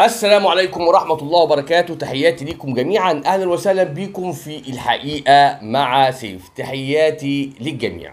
السلام عليكم ورحمة الله وبركاته تحياتي ليكم جميعا أهلا وسهلا بكم في الحقيقة مع سيف تحياتي للجميع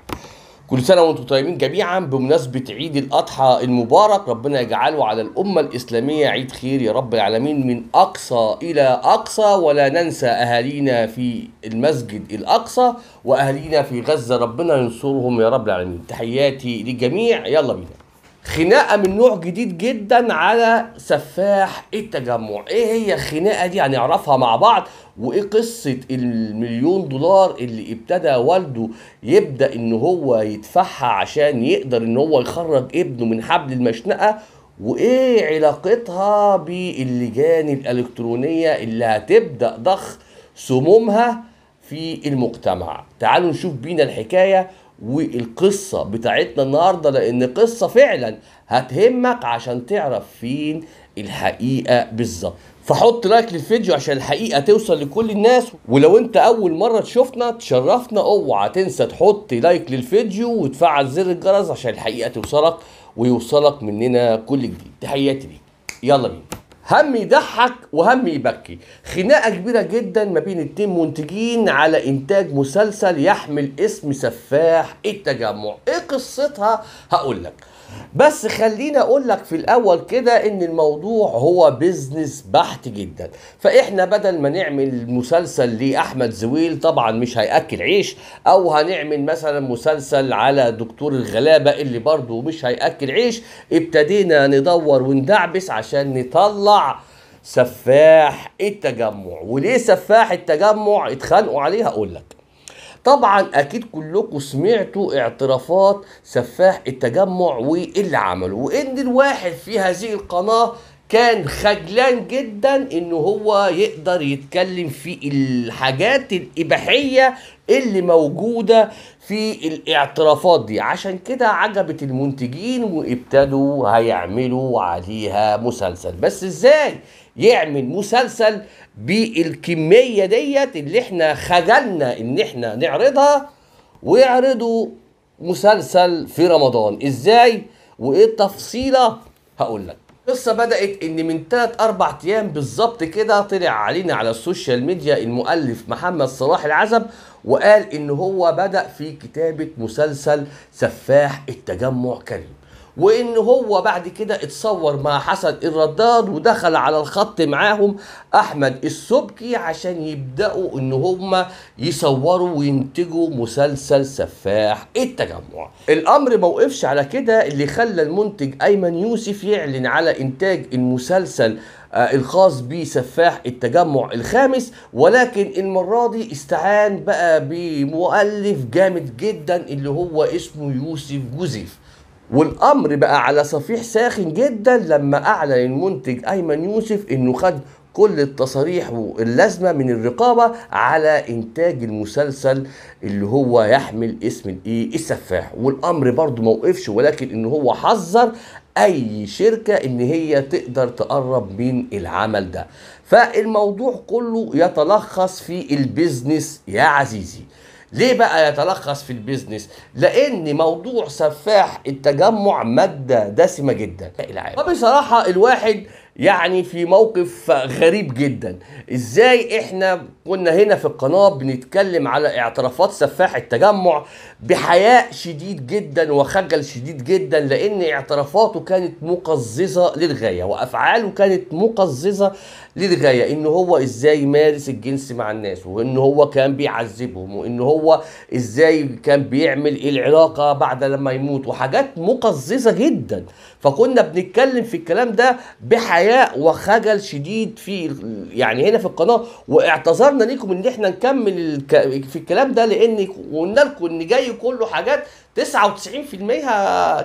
كل سنة وانتم طيبين جميعا بمناسبة عيد الأضحى المبارك ربنا يجعله على الأمة الإسلامية عيد خير يا رب العالمين من أقصى إلى أقصى ولا ننسى أهالينا في المسجد الأقصى وأهالينا في غزة ربنا ينصرهم يا رب العالمين تحياتي للجميع يلا بينا خناقه من نوع جديد جدا على سفاح التجمع ايه هي الخناقه دي هنعرفها مع بعض وايه قصه المليون دولار اللي ابتدى والده يبدا ان هو يدفعها عشان يقدر ان هو يخرج ابنه من حبل المشنقه وايه علاقتها باللجان الالكترونيه اللي هتبدا ضخ سمومها في المجتمع تعالوا نشوف بينا الحكايه والقصة بتاعتنا النهاردة لأن قصة فعلا هتهمك عشان تعرف فين الحقيقة بالظبط فحط لايك للفيديو عشان الحقيقه توصل لكل الناس ولو انت اول مره تشوفنا تشرفنا اوعى تنسى تحط لايك للفيديو وتفعل زر الجرس عشان الحقيقه توصلك ويوصلك مننا كل جديد تحياتي ليك يلا بينا هم يضحك وهم يبكي خناقه كبيره جدا ما بين اتنين منتجين على انتاج مسلسل يحمل اسم سفاح إيه التجمع ايه قصتها هقول لك بس خليني اقول لك في الاول كده ان الموضوع هو بيزنس بحت جدا فاحنا بدل ما نعمل مسلسل لاحمد زويل طبعا مش هياكل عيش او هنعمل مثلا مسلسل على دكتور الغلابه اللي برضه مش هياكل عيش ابتدينا ندور وندعبس عشان نطلع سفاح التجمع وليه سفاح التجمع اتخانقوا عليه هقول لك طبعا اكيد كلكم سمعتوا اعترافات سفاح التجمع وايه اللي عمله وان الواحد في هذه القناه كان خجلان جدا ان هو يقدر يتكلم في الحاجات الاباحيه اللي موجوده في الاعترافات دي عشان كده عجبت المنتجين وابتدوا هيعملوا عليها مسلسل بس ازاي يعمل مسلسل بالكميه ديت اللي احنا خجلنا ان احنا نعرضها ويعرضوا مسلسل في رمضان ازاي وايه التفصيله هقول لك القصه بدات ان من 3 4 ايام بالظبط كده طلع علينا على السوشيال ميديا المؤلف محمد صلاح العزب وقال ان هو بدا في كتابه مسلسل سفاح التجمع كريم وان هو بعد كده اتصور مع حسن الرداد ودخل على الخط معاهم احمد السبكي عشان يبداوا ان هم يصوروا وينتجوا مسلسل سفاح التجمع الامر ما وقفش على كده اللي خلى المنتج ايمن يوسف يعلن على انتاج المسلسل آه، الخاص بسفاح التجمع الخامس ولكن المرة دي استعان بقى بمؤلف جامد جدا اللي هو اسمه يوسف جوزيف والامر بقى على صفيح ساخن جدا لما اعلن المنتج ايمن يوسف انه خد كل التصاريح اللازمه من الرقابه على انتاج المسلسل اللي هو يحمل اسم الايه السفاح والامر برضو وقفش ولكن ان هو حذر اي شركه ان هي تقدر تقرب من العمل ده فالموضوع كله يتلخص في البيزنس يا عزيزي ليه بقى يتلخص في البيزنس لان موضوع سفاح التجمع ماده دسمه جدا العالم الواحد يعني في موقف غريب جدا ازاي احنا كنا هنا في القناة بنتكلم على اعترافات سفاح التجمع بحياء شديد جدا وخجل شديد جدا لان اعترافاته كانت مقززة للغاية وافعاله كانت مقززة للغاية ان هو ازاي مارس الجنس مع الناس وان هو كان بيعذبهم وان هو ازاي كان بيعمل العلاقة بعد لما يموت وحاجات مقززة جدا فكنا بنتكلم في الكلام ده بحياء حياء وخجل شديد في يعني هنا في القناه واعتذرنا ليكم ان احنا نكمل في الكلام ده لان قلنا لكم ان جاي كله حاجات 99%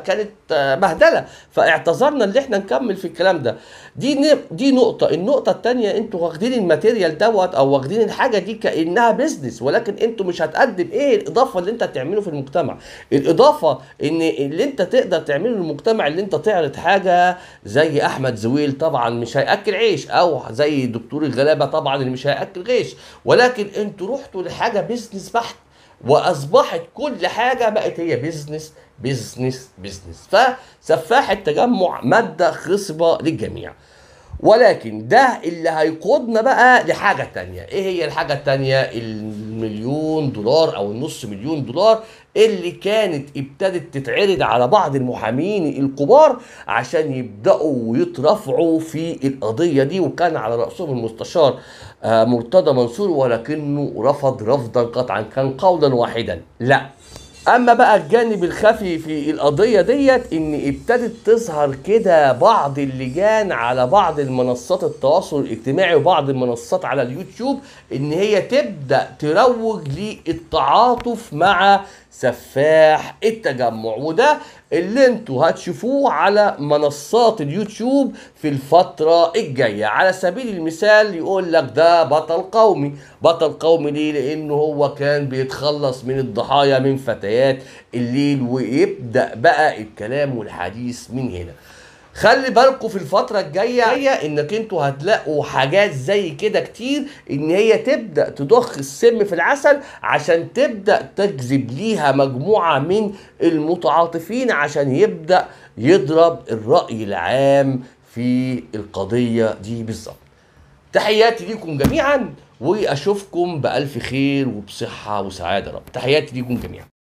كانت آه، بهدله فاعتذرنا ان احنا نكمل في الكلام ده دي دي نقطه النقطه الثانيه انتوا واخدين الماتيريال دوت او واخدين الحاجه دي كانها بيزنس ولكن انتوا مش هتقدم ايه الاضافه اللي انت هتعمله في المجتمع الاضافه ان اللي انت تقدر تعمله للمجتمع اللي انت تعرض حاجه زي احمد زويل طبعا مش هياكل عيش او زي دكتور الغلابه طبعا اللي مش هياكل غيش ولكن انتوا رحتوا لحاجه بيزنس بحت واصبحت كل حاجه بقت هي بيزنس بيزنس بيزنس فسفاح التجمع ماده خصبه للجميع ولكن ده اللي هيقودنا بقى لحاجه تانية ايه هي الحاجه التانية المليون دولار او النص مليون دولار اللي كانت ابتدت تتعرض على بعض المحامين الكبار عشان يبداوا يترفعوا في القضيه دي وكان على راسهم المستشار آه، مرتضى منصور ولكنه رفض رفضا قطعا كان قولا واحدا لا اما بقى الجانب الخفي في القضيه ديت ان ابتدت تظهر كده بعض اللجان على بعض المنصات التواصل الاجتماعي وبعض المنصات على اليوتيوب ان هي تبدا تروج للتعاطف مع سفاح التجمع وده اللي انتوا هتشوفوه على منصات اليوتيوب في الفترة الجاية على سبيل المثال يقول لك ده بطل قومي بطل قومي ليه لانه هو كان بيتخلص من الضحايا من فتيات الليل ويبدأ بقى الكلام والحديث من هنا خلي بالكم في الفتره الجايه انك انتوا هتلاقوا حاجات زي كده كتير ان هي تبدا تضخ السم في العسل عشان تبدا تجذب ليها مجموعه من المتعاطفين عشان يبدا يضرب الراي العام في القضيه دي بالظبط تحياتي ليكم جميعا واشوفكم بالف خير وبصحه وسعاده رب تحياتي ليكم جميعا